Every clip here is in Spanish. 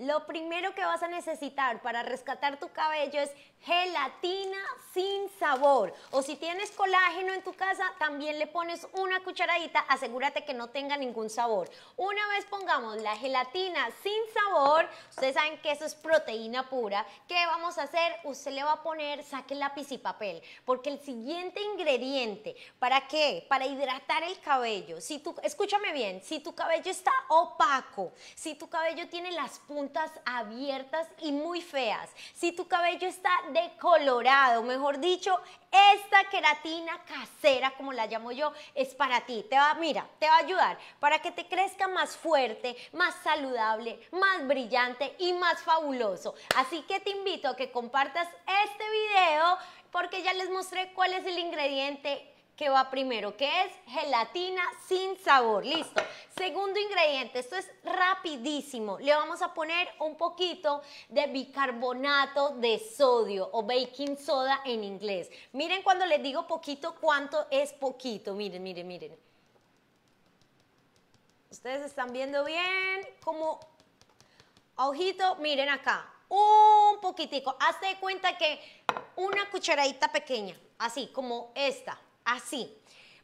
Lo primero que vas a necesitar para rescatar tu cabello es gelatina sin sabor. O si tienes colágeno en tu casa, también le pones una cucharadita. Asegúrate que no tenga ningún sabor. Una vez pongamos la gelatina sin sabor, ustedes saben que eso es proteína pura. ¿Qué vamos a hacer? Usted le va a poner, saque lápiz y papel. Porque el siguiente ingrediente, ¿para qué? Para hidratar el cabello. Si tú, escúchame bien, si tu cabello está opaco, si tu cabello tiene las puntas, abiertas y muy feas. Si tu cabello está decolorado, mejor dicho, esta queratina casera, como la llamo yo, es para ti. Te va, mira, te va a ayudar para que te crezca más fuerte, más saludable, más brillante y más fabuloso. Así que te invito a que compartas este video porque ya les mostré cuál es el ingrediente que va primero, que es gelatina sin sabor. Listo. Segundo ingrediente, esto es rapidísimo. Le vamos a poner un poquito de bicarbonato de sodio o baking soda en inglés. Miren cuando les digo poquito, cuánto es poquito. Miren, miren, miren. Ustedes están viendo bien como ojito, miren acá. Un poquitico. Hazte de cuenta que una cucharadita pequeña, así como esta así.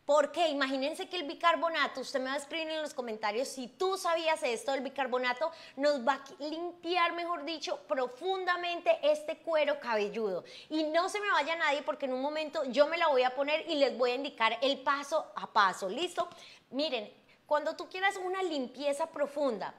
Porque imagínense que el bicarbonato, usted me va a escribir en los comentarios si tú sabías esto del bicarbonato, nos va a limpiar, mejor dicho, profundamente este cuero cabelludo. Y no se me vaya nadie porque en un momento yo me la voy a poner y les voy a indicar el paso a paso, ¿listo? Miren, cuando tú quieras una limpieza profunda,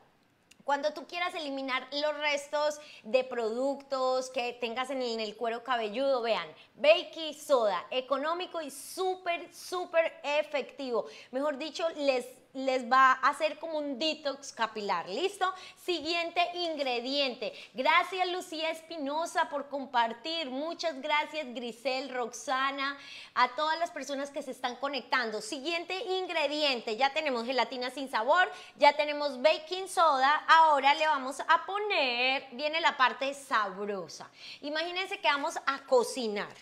cuando tú quieras eliminar los restos de productos que tengas en el, cuero cabelludo, vean, baking soda, económico y súper, súper efectivo. Mejor dicho, les les va a hacer como un detox capilar, ¿listo? Siguiente ingrediente. Gracias Lucía Espinosa por compartir. Muchas gracias Grisel, Roxana, a todas las personas que se están conectando. Siguiente ingrediente. Ya tenemos gelatina sin sabor, ya tenemos baking soda. Ahora le vamos a poner, viene la parte sabrosa. Imagínense que vamos a cocinar.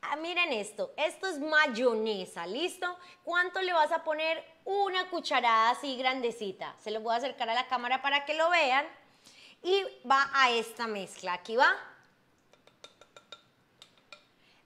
Ah, miren esto, esto es mayonesa, ¿listo? ¿Cuánto le vas a poner? una cucharada así grandecita. Se los voy a acercar a la cámara para que lo vean. Y va a esta mezcla. Aquí va.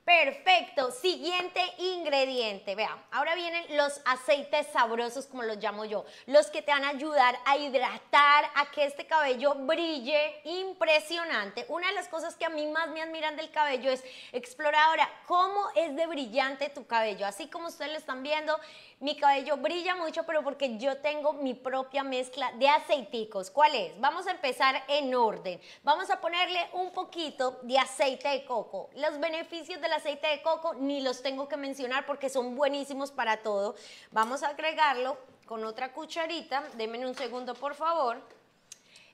Perfecto, siguiente ingrediente. vea ahora vienen los aceites sabrosos, como los llamo yo, los que te van a ayudar a hidratar, a que este cabello brille impresionante. Una de las cosas que a mí más me admiran del cabello es, explorar ahora cómo es de brillante tu cabello. Así como ustedes lo están viendo, mi cabello brilla mucho, pero porque yo tengo mi propia mezcla de aceiticos. ¿Cuál es? Vamos a empezar en orden. Vamos a ponerle un poquito de aceite de coco. Los beneficios de aceite de coco, ni los tengo que mencionar porque son buenísimos para todo. Vamos a agregarlo con otra cucharita, denme un segundo por favor.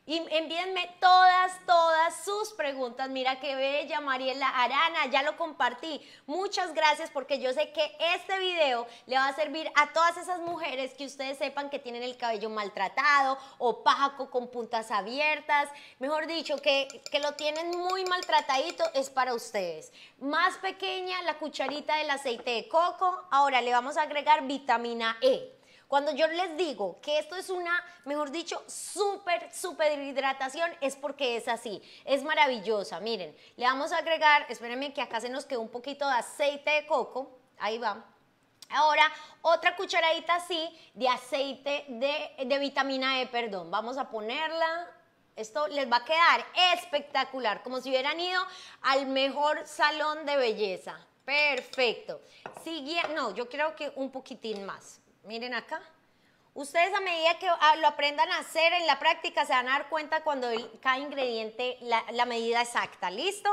Y envíenme todas, todas sus preguntas. Mira qué bella Mariela Arana, ya lo compartí. Muchas gracias porque yo sé que este video le va a servir a todas esas mujeres que ustedes sepan que tienen el cabello maltratado, opaco, con puntas abiertas. Mejor dicho, que, que lo tienen muy maltratadito, es para ustedes. Más pequeña la cucharita del aceite de coco. Ahora le vamos a agregar vitamina E. Cuando yo les digo que esto es una, mejor dicho, súper, súper hidratación, es porque es así. Es maravillosa. Miren, le vamos a agregar, espérenme que acá se nos quedó un poquito de aceite de coco. Ahí va. Ahora, otra cucharadita así de aceite de, vitamina E, perdón. Vamos a ponerla esto les va a quedar espectacular, como si hubieran ido al mejor salón de belleza. Perfecto. Sigue, no, yo creo que un poquitín más. Miren acá. Ustedes a medida que ah, lo aprendan a hacer en la práctica se van a dar cuenta cuando cada ingrediente, la, medida exacta. ¿Listo?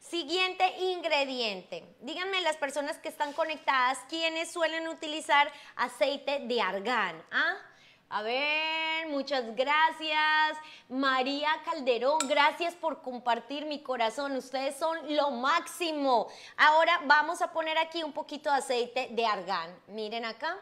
Siguiente ingrediente. Díganme las personas que están conectadas, ¿quiénes suelen utilizar aceite de argán? ¿Ah? A ver, muchas gracias. María Calderón, gracias por compartir mi corazón. Ustedes son lo máximo. Ahora vamos a poner aquí un poquito de aceite de argán. Miren acá.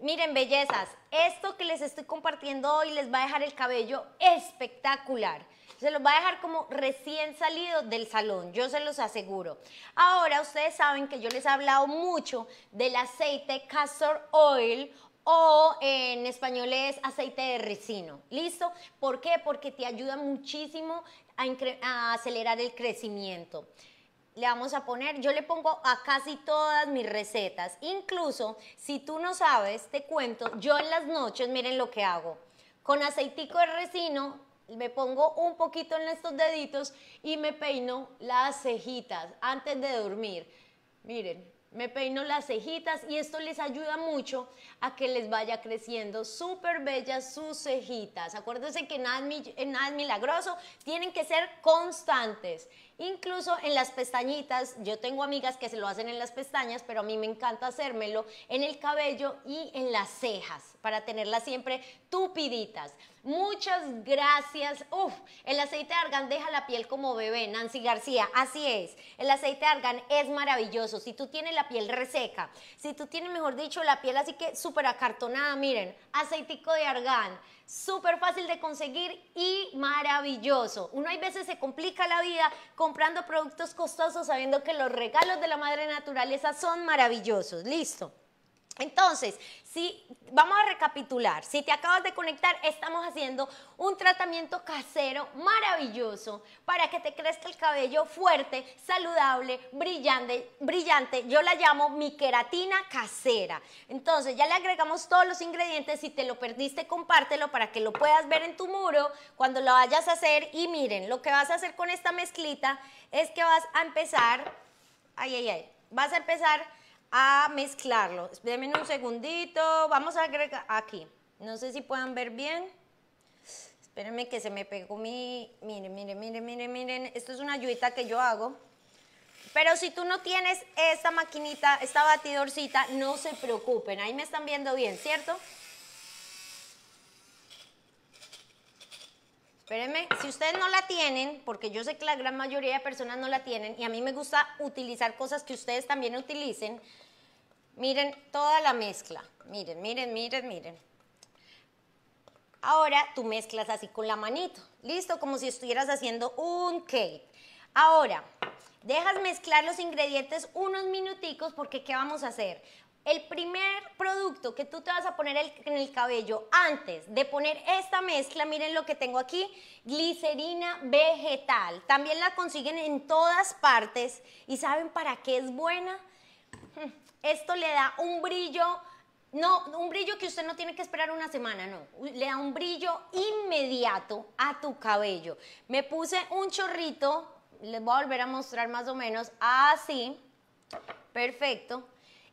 Miren, bellezas, esto que les estoy compartiendo hoy les va a dejar el cabello espectacular. Se los va a dejar como recién salido del salón, yo se los aseguro. Ahora, ustedes saben que yo les he hablado mucho del aceite castor oil o en español es aceite de resino. ¿Listo? ¿Por qué? Porque te ayuda muchísimo a acelerar el crecimiento le vamos a poner, yo le pongo a casi todas mis recetas. Incluso, si tú no sabes, te cuento, yo en las noches, miren lo que hago. Con aceitico de resino, me pongo un poquito en estos deditos y me peino las cejitas antes de dormir. Miren, me peino las cejitas y esto les ayuda mucho a que les vaya creciendo súper bellas sus cejitas. Acuérdense que nada es, milagroso, tienen que ser constantes. Incluso en las pestañitas, yo tengo amigas que se lo hacen en las pestañas, pero a mí me encanta hacérmelo en el cabello y en las cejas, para tenerlas siempre tupiditas. Muchas gracias. Uf, el aceite de argán deja la piel como bebé, Nancy García, así es. El aceite de argán es maravilloso. Si tú tienes la piel reseca, si tú tienes, mejor dicho, la piel así que súper acartonada, miren, aceitico de argán, súper fácil de conseguir y maravilloso. Uno hay veces se complica la vida comprando productos costosos sabiendo que los regalos de la madre naturaleza son maravillosos. Listo. Entonces, si vamos a recapitular, si te acabas de conectar, estamos haciendo un tratamiento casero maravilloso para que te crezca el cabello fuerte, saludable, brillante, brillante. Yo la llamo mi queratina casera. Entonces, ya le agregamos todos los ingredientes, si te lo perdiste, compártelo para que lo puedas ver en tu muro cuando lo vayas a hacer y miren, lo que vas a hacer con esta mezclita es que vas a empezar Ay, ay, ay. Vas a empezar a mezclarlo. Espérenme un segundito, vamos a agregar aquí. No sé si puedan ver bien. Espérenme que se me pegó mi... Miren, miren, miren, miren, miren. Esto es una ayudita que yo hago. Pero si tú no tienes esta maquinita, esta batidorcita, no se preocupen. Ahí me están viendo bien, ¿cierto? Espérenme, si ustedes no la tienen, porque yo sé que la gran mayoría de personas no la tienen, y a mí me gusta utilizar cosas que ustedes también utilicen, miren toda la mezcla. Miren, miren, miren, miren. Ahora tú mezclas así con la manito, listo, como si estuvieras haciendo un cake. Ahora, dejas mezclar los ingredientes unos minuticos porque ¿qué vamos a hacer? El primer producto que tú te vas a poner en el cabello antes de poner esta mezcla, miren lo que tengo aquí, glicerina vegetal. También la consiguen en todas partes y ¿saben para qué es buena? Hmm, esto le da un brillo no, un brillo que usted no tiene que esperar una semana, no. Le da un brillo inmediato a tu cabello. Me puse un chorrito, les voy a volver a mostrar más o menos, así, perfecto.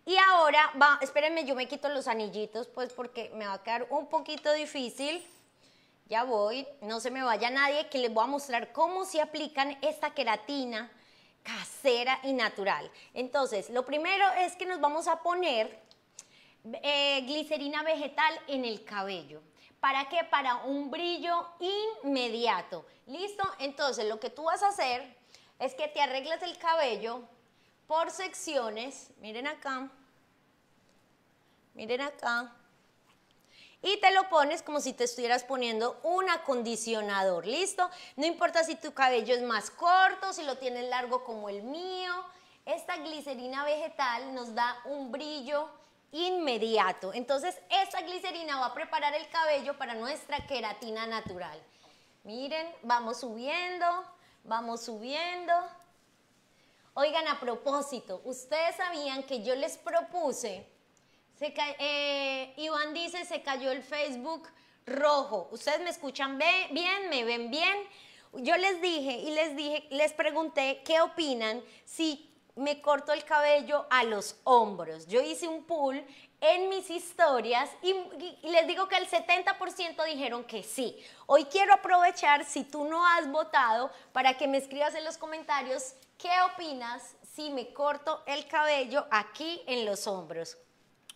Y ahora, va, espérenme, yo me quito los anillitos, pues porque me va a quedar un poquito difícil. Ya voy, no se me vaya nadie, que les voy a mostrar cómo se aplican esta queratina casera y natural. Entonces, lo primero es que nos vamos a poner eh, glicerina vegetal en el cabello. ¿Para qué? Para un brillo inmediato. ¿Listo? Entonces, lo que tú vas a hacer es que te arreglas el cabello, por secciones, miren acá, miren acá, y te lo pones como si te estuvieras poniendo un acondicionador, ¿listo? No importa si tu cabello es más corto, si lo tienes largo como el mío, esta glicerina vegetal nos da un brillo inmediato. Entonces, esta glicerina va a preparar el cabello para nuestra queratina natural. Miren, vamos subiendo, vamos subiendo. Oigan, a propósito, ustedes sabían que yo les propuse, eh, Iván dice, se cayó el Facebook rojo. Ustedes me escuchan bien, me ven bien. Yo les dije y les dije, les pregunté qué opinan si me corto el cabello a los hombros. Yo hice un pool en mis historias y, y les digo que el 70% dijeron que sí. Hoy quiero aprovechar, si tú no has votado, para que me escribas en los comentarios ¿Qué opinas si me corto el cabello aquí en los hombros?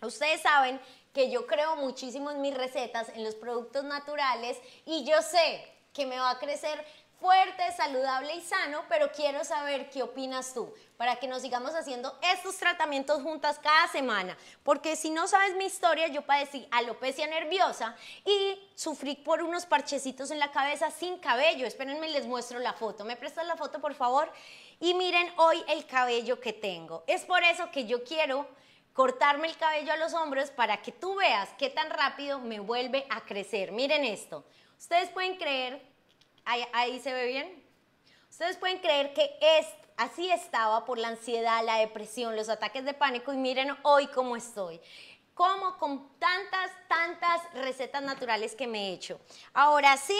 Ustedes saben que yo creo muchísimo en mis recetas, en los productos naturales y yo sé que me va a crecer fuerte, saludable y sano, pero quiero saber qué opinas tú para que nos sigamos haciendo estos tratamientos juntas cada semana. Porque si no sabes mi historia, yo padecí alopecia nerviosa y sufrí por unos parchecitos en la cabeza sin cabello. Espérenme, les muestro la foto. ¿Me prestas la foto, por favor? Y miren hoy el cabello que tengo. Es por eso que yo quiero cortarme el cabello a los hombros para que tú veas qué tan rápido me vuelve a crecer. Miren esto. Ustedes pueden creer, ahí, se ve bien. Ustedes pueden creer que es, así estaba por la ansiedad, la depresión, los ataques de pánico y miren hoy cómo estoy como con tantas, tantas recetas naturales que me he hecho. Ahora sí,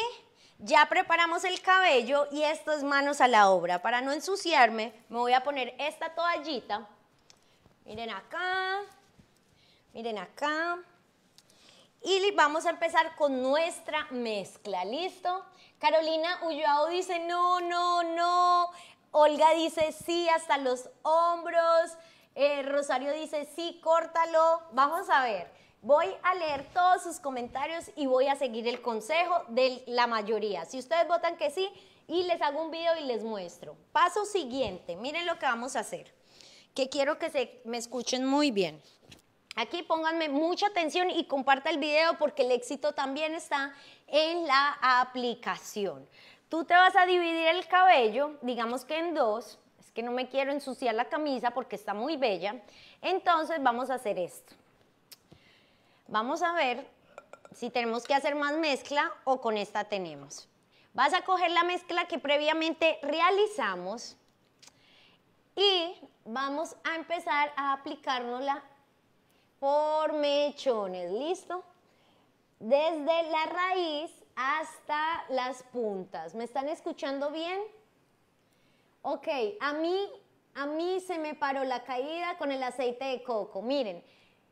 ya preparamos el cabello y esto es manos a la obra. Para no ensuciarme, me voy a poner esta toallita. Miren acá, miren acá. Y vamos a empezar con nuestra mezcla, ¿listo? Carolina Ulloao dice, no, no, no. Olga dice, sí, hasta los hombros. Eh, Rosario dice, sí, córtalo. Vamos a ver. Voy a leer todos sus comentarios y voy a seguir el consejo de la mayoría. Si ustedes votan que sí, y les hago un video y les muestro. Paso siguiente, miren lo que vamos a hacer, que quiero que se, me escuchen muy bien. Aquí pónganme mucha atención y comparta el video porque el éxito también está en la aplicación. Tú te vas a dividir el cabello, digamos que en dos, es que no me quiero ensuciar la camisa porque está muy bella, entonces vamos a hacer esto. Vamos a ver si tenemos que hacer más mezcla o con esta tenemos. Vas a coger la mezcla que previamente realizamos y vamos a empezar a aplicárnosla por mechones, ¿listo? Desde la raíz hasta las puntas. ¿Me están escuchando bien? Ok, a mí, a mí se me paró la caída con el aceite de coco. Miren,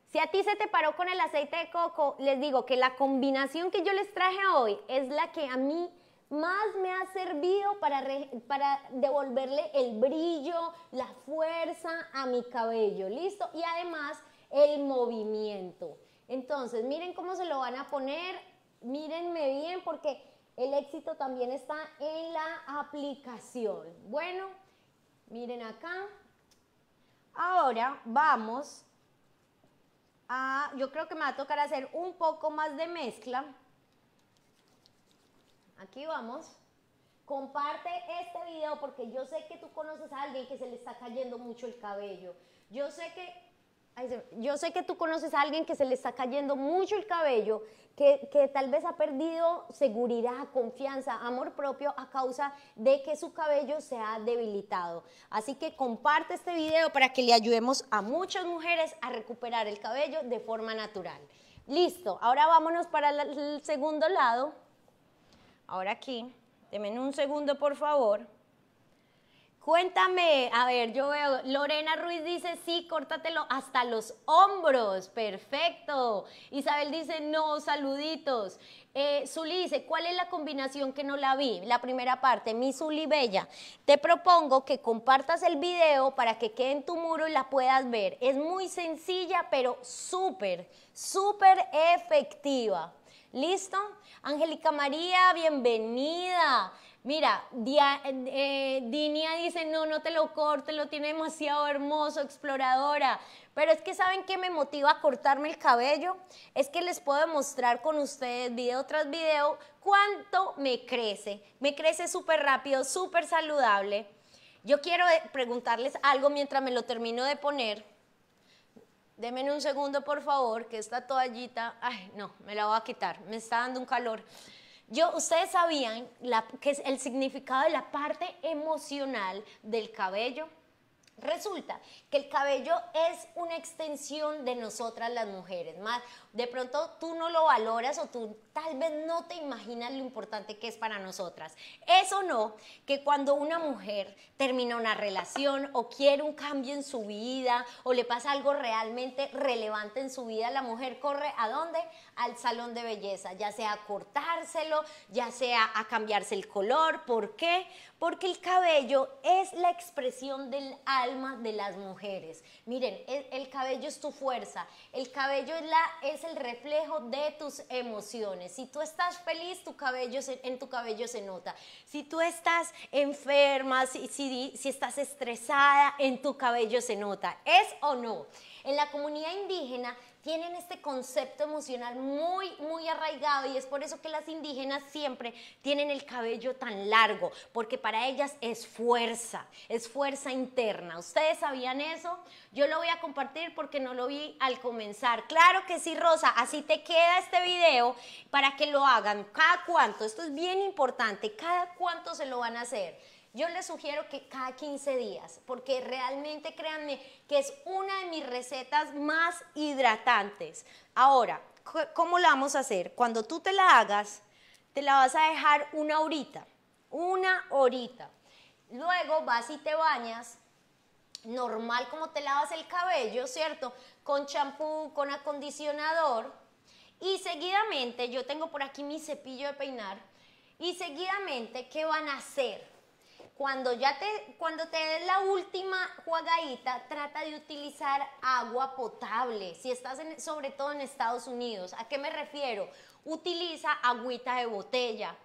si a ti se te paró con el aceite de coco, les digo que la combinación que yo les traje hoy es la que a mí más me ha servido para, devolverle el brillo, la fuerza a mi cabello, ¿listo? Y además el movimiento. Entonces, miren cómo se lo van a poner, mírenme bien porque el éxito también está en la aplicación. Bueno, miren acá. Ahora vamos Ah, yo creo que me va a tocar hacer un poco más de mezcla. Aquí vamos. Comparte este video porque yo sé que tú conoces a alguien que se le está cayendo mucho el cabello. Yo sé que yo sé que tú conoces a alguien que se le está cayendo mucho el cabello, que, tal vez ha perdido seguridad, confianza, amor propio a causa de que su cabello se ha debilitado. Así que comparte este video para que le ayudemos a muchas mujeres a recuperar el cabello de forma natural. Listo, ahora vámonos para el segundo lado. Ahora aquí, denme un segundo por favor. Cuéntame, a ver, yo veo, Lorena Ruiz dice, sí, córtatelo hasta los hombros, perfecto. Isabel dice, no, saluditos. Eh, Zuli dice, ¿cuál es la combinación que no la vi? La primera parte, mi Zuli Bella, te propongo que compartas el video para que quede en tu muro y la puedas ver. Es muy sencilla, pero súper, súper efectiva. ¿Listo? Angélica María, bienvenida. Mira, eh, Dinia dice, no, no te lo corte, lo tiene demasiado hermoso, exploradora. Pero es que saben qué me motiva a cortarme el cabello. Es que les puedo mostrar con ustedes video tras video cuánto me crece. Me crece súper rápido, súper saludable. Yo quiero eh, preguntarles algo mientras me lo termino de poner. Denme un segundo, por favor, que esta toallita, ay, no, me la voy a quitar. Me está dando un calor. Yo, ustedes sabían la, que es el significado de la parte emocional del cabello. Resulta que el cabello es una extensión de nosotras las mujeres. Más de pronto tú no lo valoras o tú tal vez no te imaginas lo importante que es para nosotras. Eso no, que cuando una mujer termina una relación o quiere un cambio en su vida o le pasa algo realmente relevante en su vida, la mujer corre a dónde? al salón de belleza, ya sea a cortárselo, ya sea a cambiarse el color. ¿Por qué? Porque el cabello es la expresión del alma de las mujeres. Miren, e, el, cabello es tu fuerza, el cabello es, la, es el reflejo de tus emociones. Si tú estás feliz, tu cabello en tu cabello se nota. Si tú estás enferma, si, si, si estás estresada, en tu cabello se nota. ¿Es o no? En la comunidad indígena tienen este concepto emocional muy, muy arraigado y es por eso que las indígenas siempre tienen el cabello tan largo, porque para ellas es fuerza, es fuerza interna. ¿Ustedes sabían eso? Yo lo voy a compartir porque no lo vi al comenzar. Claro que sí, Rosa, así te queda este video para que lo hagan. Cada cuánto, esto es bien importante, cada cuánto se lo van a hacer yo les sugiero que cada 15 días, porque realmente créanme que es una de mis recetas más hidratantes. Ahora, ¿cómo la vamos a hacer? Cuando tú te la hagas, te la vas a dejar una horita, una horita. Luego vas y te bañas normal como te lavas el cabello, ¿cierto? Con champú, con acondicionador. Y seguidamente, yo tengo por aquí mi cepillo de peinar. Y seguidamente, ¿qué van a hacer? Cuando ya te, cuando te des la última jugadita, trata de utilizar agua potable. Si estás sobre todo en Estados Unidos, ¿a qué me refiero? Utiliza agüita de botella.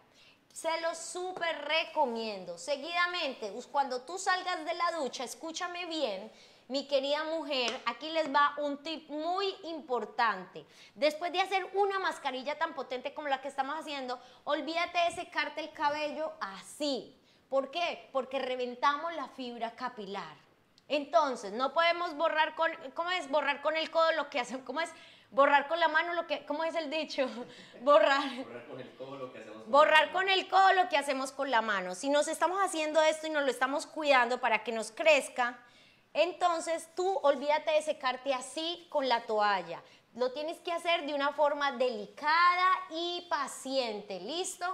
Se lo súper recomiendo. Seguidamente, cuando tú salgas de la ducha, escúchame bien, mi querida mujer, aquí les va un tip muy importante. Después de hacer una mascarilla tan potente como la que estamos haciendo, olvídate de secarte el cabello así. ¿Por qué? Porque reventamos la fibra capilar. Entonces, no podemos borrar con, ¿cómo es? Borrar con el codo lo que hacemos, ¿cómo es? Borrar con la mano lo que, ¿cómo es el dicho? Borrar. Borrar con el lo que hacemos. Con con el codo lo que hacemos con la mano. Si nos estamos haciendo esto y nos lo estamos cuidando para que nos crezca, entonces tú olvídate de secarte así con la toalla. Lo tienes que hacer de una forma delicada y paciente, ¿listo?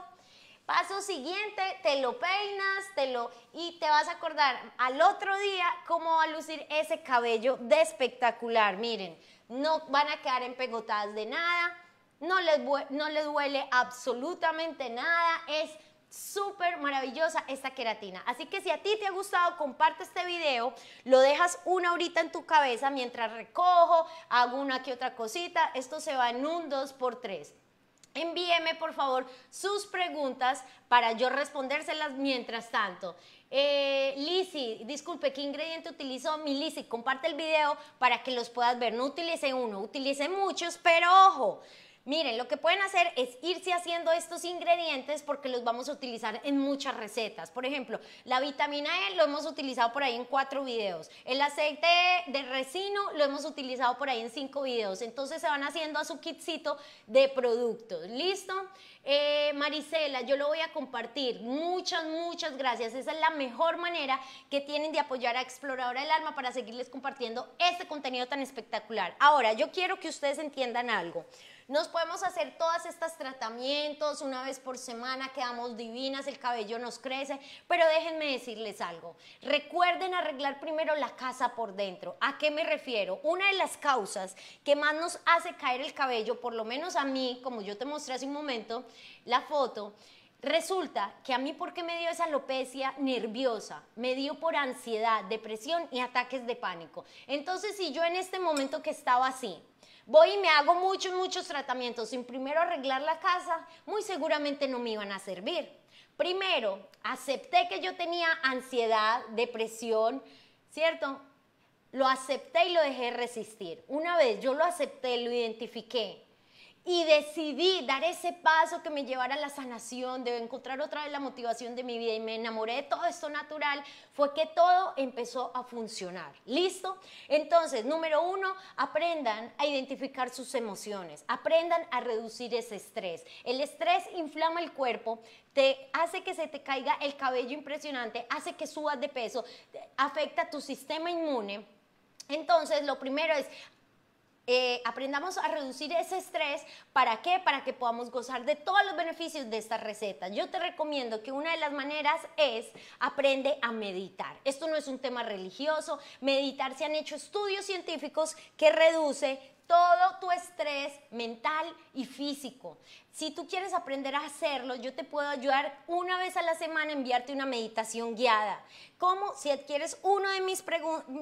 Paso siguiente, te lo peinas, te lo y te vas a acordar al otro día cómo va a lucir ese cabello de espectacular. Miren, no van a quedar empegotadas de nada, no les, no les duele absolutamente nada, es súper maravillosa esta queratina. Así que si a ti te ha gustado, comparte este video, lo dejas una horita en tu cabeza mientras recojo, hago una que otra cosita, esto se va en un 2x3. Envíeme por favor sus preguntas para yo respondérselas mientras tanto. Eh, Lizzy, disculpe, ¿qué ingrediente utilizó? Mi comparte el video para que los puedas ver. No utilice uno, utilice muchos, pero ojo, Miren, lo que pueden hacer es irse haciendo estos ingredientes porque los vamos a utilizar en muchas recetas. Por ejemplo, la vitamina E lo hemos utilizado por ahí en cuatro videos. El aceite de resino lo hemos utilizado por ahí en cinco videos. Entonces se van haciendo a su kitcito de productos. ¿Listo? Eh, Marisela, yo lo voy a compartir. Muchas, muchas gracias. Esa es la mejor manera que tienen de apoyar a Exploradora del Alma para seguirles compartiendo este contenido tan espectacular. Ahora, yo quiero que ustedes entiendan algo. Nos podemos hacer todos estos tratamientos una vez por semana, quedamos divinas, el cabello nos crece, pero déjenme decirles algo. Recuerden arreglar primero la casa por dentro. ¿A qué me refiero? Una de las causas que más nos hace caer el cabello, por lo menos a mí, como yo te mostré hace un momento la foto, Resulta que a mí porque me dio esa alopecia nerviosa, me dio por ansiedad, depresión y ataques de pánico. Entonces si yo en este momento que estaba así, Voy y me hago muchos, muchos tratamientos sin primero arreglar la casa, muy seguramente no me iban a servir. Primero, acepté que yo tenía ansiedad, depresión, ¿cierto? Lo acepté y lo dejé resistir. Una vez yo lo acepté, lo identifiqué, y decidí dar ese paso que me llevara a la sanación, de encontrar otra vez la motivación de mi vida y me enamoré de todo esto natural, fue que todo empezó a funcionar. ¿Listo? Entonces, número uno, aprendan a identificar sus emociones, aprendan a reducir ese estrés. El estrés inflama el cuerpo, te hace que se te caiga el cabello impresionante, hace que subas de peso, afecta tu sistema inmune. Entonces, lo primero es eh, aprendamos a reducir ese estrés. ¿Para qué? Para que podamos gozar de todos los beneficios de esta receta. Yo te recomiendo que una de las maneras es aprende a meditar. Esto no es un tema religioso. Meditar se han hecho estudios científicos que reduce todo tu estrés mental y físico. Si tú quieres aprender a hacerlo, yo te puedo ayudar una vez a la semana a enviarte una meditación guiada. Como si adquieres uno de mis,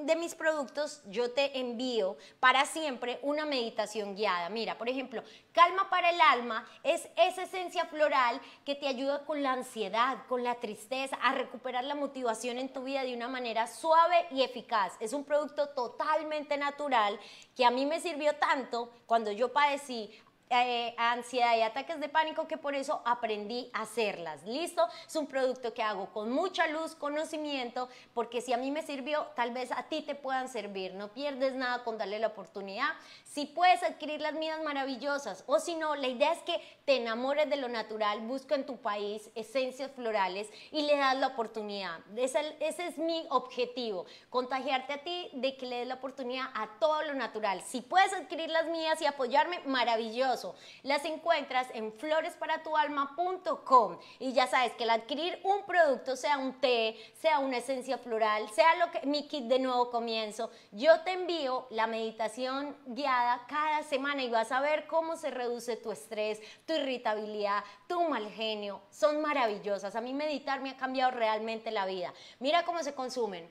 de mis productos, yo te envío para siempre una meditación guiada. Mira, por ejemplo, Calma para el alma es esa esencia floral que te ayuda con la ansiedad, con la tristeza, a recuperar la motivación en tu vida de una manera suave y eficaz. Es un producto totalmente natural que a mí me sirvió tanto cuando yo padecí eh, ansiedad y ataques de pánico que por eso aprendí a hacerlas. ¿Listo? Es un producto que hago con mucha luz, conocimiento, porque si a mí me sirvió, tal vez a ti te puedan servir. No pierdes nada con darle la oportunidad. Si puedes adquirir las mías maravillosas o si no, la idea es que te enamores de lo natural, busca en tu país esencias florales y le das la oportunidad. ese es mi objetivo, contagiarte a ti de que le des la oportunidad a todo lo natural. Si puedes adquirir las mías y apoyarme, maravilloso las encuentras en floresparatualma.com y ya sabes que al adquirir un producto, sea un té, sea una esencia floral, sea lo que mi kit de nuevo comienzo, yo te envío la meditación guiada cada semana y vas a ver cómo se reduce tu estrés, tu irritabilidad, tu mal genio. Son maravillosas. A mí meditar me ha cambiado realmente la vida. Mira cómo se consumen.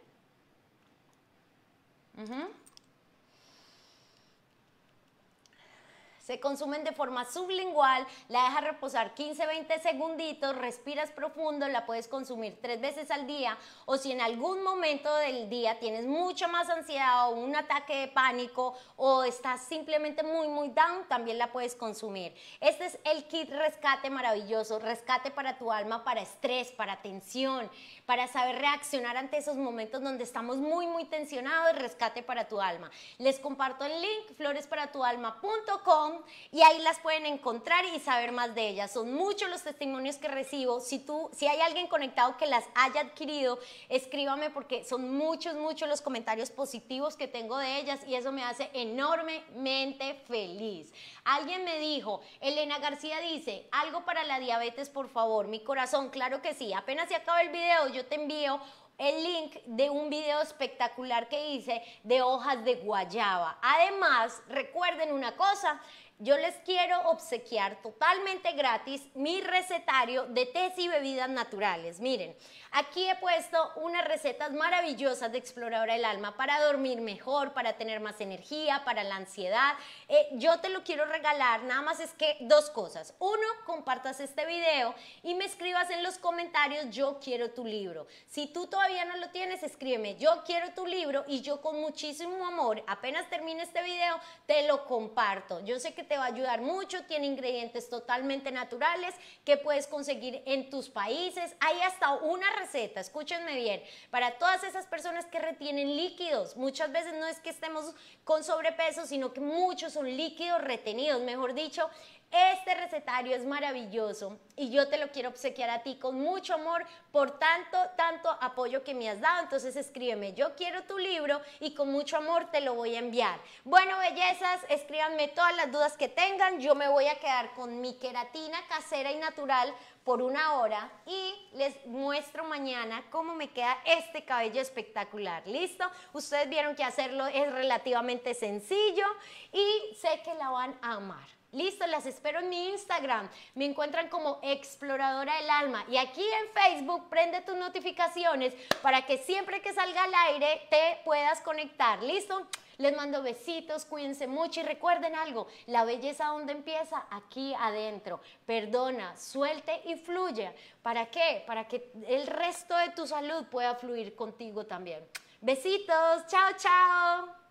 se consumen de forma sublingual, la dejas reposar 15-20 segunditos, respiras profundo, la puedes consumir tres veces al día o si en algún momento del día tienes mucha más ansiedad o un ataque de pánico o estás simplemente muy muy down, también la puedes consumir. Este es el kit rescate maravilloso, rescate para tu alma, para estrés, para tensión, para saber reaccionar ante esos momentos donde estamos muy muy tensionados, rescate para tu alma. Les comparto el link floresparatualma.com y ahí las pueden encontrar y saber más de ellas. Son muchos los testimonios que recibo. Si, tú, si hay alguien conectado que las haya adquirido, escríbame porque son muchos, muchos los comentarios positivos que tengo de ellas y eso me hace enormemente feliz. Alguien me dijo, Elena García dice, algo para la diabetes, por favor, mi corazón, claro que sí. Apenas se acaba el video, yo te envío el link de un video espectacular que hice de hojas de guayaba. Además, recuerden una cosa, yo les quiero obsequiar totalmente gratis mi recetario de tés y bebidas naturales. Miren, aquí he puesto unas recetas maravillosas de Exploradora del Alma para dormir mejor, para tener más energía, para la ansiedad. Eh, yo te lo quiero regalar, nada más es que dos cosas. Uno, compartas este video y me escribas en los comentarios, yo quiero tu libro. Si tú todavía no lo tienes, escríbeme, yo quiero tu libro y yo con muchísimo amor, apenas termine este video, te lo comparto. Yo sé que te va a ayudar mucho, tiene ingredientes totalmente naturales que puedes conseguir en tus países. Hay hasta una receta, escúchenme bien, para todas esas personas que retienen líquidos. Muchas veces no es que estemos con sobrepeso, sino que muchos son líquidos retenidos, mejor dicho, este recetario es maravilloso y yo te lo quiero obsequiar a ti con mucho amor por tanto, tanto apoyo que me has dado. Entonces escríbeme, yo quiero tu libro y con mucho amor te lo voy a enviar. Bueno, bellezas, escríbanme todas las dudas que tengan. Yo me voy a quedar con mi queratina casera y natural por una hora y les muestro mañana cómo me queda este cabello espectacular. ¿Listo? Ustedes vieron que hacerlo es relativamente sencillo y sé que la van a amar. Listo, las espero en mi Instagram. Me encuentran como Exploradora del Alma. Y aquí en Facebook prende tus notificaciones para que siempre que salga al aire te puedas conectar. ¿Listo? Les mando besitos, cuídense mucho y recuerden algo, la belleza donde empieza, aquí adentro. Perdona, suelte y fluye. ¿Para qué? Para que el resto de tu salud pueda fluir contigo también. Besitos, chao, chao.